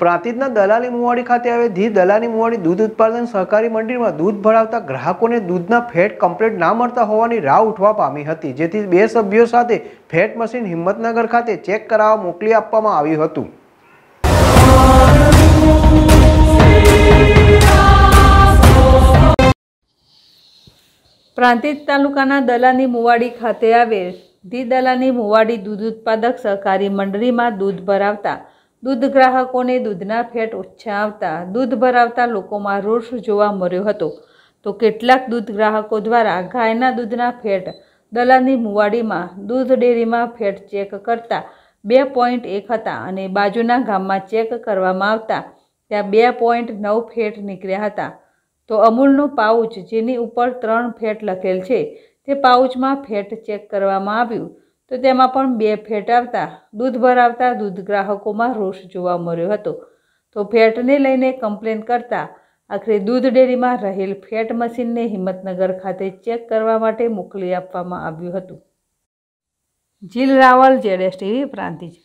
પ્રાંતિજના દલાલી મુવાડી ખાતે આવે ધી દલાલી મુવાડી દૂધ ઉત્પાદન સહકારી મંડળીમાં દૂધ ભરાવતા ગ્રાહકોને દૂધના ફેટ કમ્પ્લેટ ના મળતા હોવાની રાહ ઉઠવા પામી હતી જેથી બે સભ્યો સાથે ફેટ મશીન હિંમતનગર ખાતે ચેક કરાવવા મોકલી આપવામાં આવ્યું હતું પ્રાંતિજ તાલુકાના દલાની મુવાડી ખાતે આવેલ ધી દલાની મુવાડી દૂધ ઉત્પાદક સહકારી મંડળીમાં દૂધ ભરાવતા દૂધ ગ્રાહકોને દૂધના ફેટ ઓછા આવતા દૂધ ભરાવતા લોકોમાં રોષ જોવા મળ્યો હતો તો કેટલાક દૂધ ગ્રાહકો દ્વારા ગાયના દૂધના ફેટ દલાલની મુવાડીમાં દૂધ ડેરીમાં ફેટ ચેક કરતા બે પોઈન્ટ એક હતા અને બાજુના ગામમાં ચેક કરવામાં આવતા ત્યાં બે પોઈન્ટ નવ ફેટ નીકળ્યા હતા તો અમૂલનું પાઉચ જેની ઉપર ત્રણ ફેટ લખેલ છે તે પાઉચમાં ફેટ ચેક કરવામાં આવ્યું તો તેમાં પણ બે ફેટ આવતા દૂધ ભરાવતા દૂધ ગ્રાહકોમાં રોષ જોવા મળ્યો હતો તો ફેટને લઈને કમ્પ્લેન કરતા આખરે દૂધ ડેરીમાં રહેલ ફેટ મશીનને હિંમતનગર ખાતે ચેક કરવા માટે મોકલી આપવામાં આવ્યું હતું જીલ રાવલ જેડેસ ટીવી પ્રાંતિજ